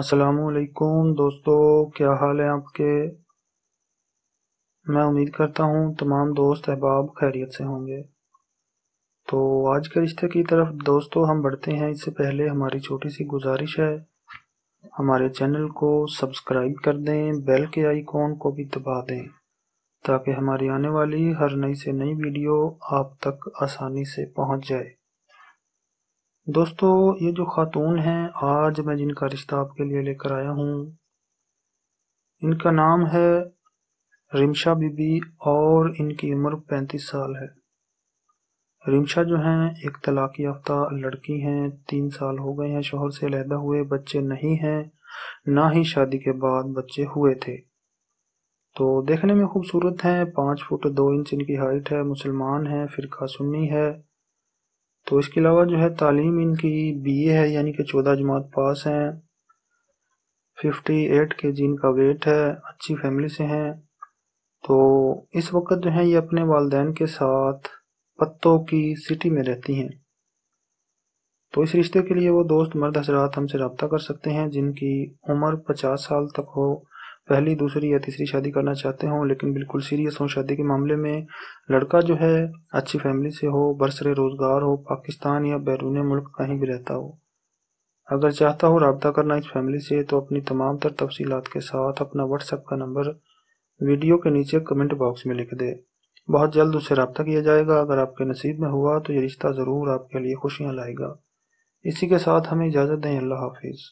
असलकुम दोस्तों क्या हाल है आपके मैं उम्मीद करता हूँ तमाम दोस्त अहबाब खैरियत से होंगे तो आज के रिश्ते की तरफ दोस्तों हम बढ़ते हैं इससे पहले हमारी छोटी सी गुजारिश है हमारे चैनल को सब्सक्राइब कर दें बेल के आइकॉन को भी दबा दें ताकि हमारी आने वाली हर नई से नई वीडियो आप तक आसानी से पहुँच जाए दोस्तों ये जो खातून हैं आज मैं जिनका रिश्ता आपके लिए लेकर आया हूँ इनका नाम है रिमशा बीबी और इनकी उम्र 35 साल है रिमशा जो हैं एक तलाक याफ्ता लड़की हैं तीन साल हो गए हैं शोहर से लहदा हुए बच्चे नहीं हैं ना ही शादी के बाद बच्चे हुए थे तो देखने में खूबसूरत हैं पाँच फुट दो इंच इनकी हाइट है मुसलमान हैं फिरका सुन्नी है तो इसके अलावा जो है तालीम इनकी बीए है यानी कि चौदह जमात पास हैं फिफ्टी एट के जी इनका वेट है अच्छी फैमिली से हैं तो इस वक्त जो है ये अपने वालदेन के साथ पत्तों की सिटी में रहती हैं तो इस रिश्ते के लिए वो दोस्त मर्द हजरात हमसे रबता कर सकते हैं जिनकी उम्र पचास साल तक हो पहली दूसरी या तीसरी शादी करना चाहते हों लेकिन बिल्कुल सीरियस हों शादी के मामले में लड़का जो है अच्छी फैमिली से हो बरसरे रोज़गार हो पाकिस्तान या बैरून मुल्क कहीं भी रहता हो अगर चाहता हो रबता करना इस फैमिली से तो अपनी तमाम तर तफसीत के साथ अपना व्हाट्सएप का नंबर वीडियो के नीचे कमेंट बॉक्स में लिख दे बहुत जल्द उससे रबता किया जाएगा अगर आपके नसीब में हुआ तो ये रिश्ता ज़रूर आपके लिए खुशियाँ लाएगा इसी के साथ हमें इजाज़त दें अल्लाह हाफिज़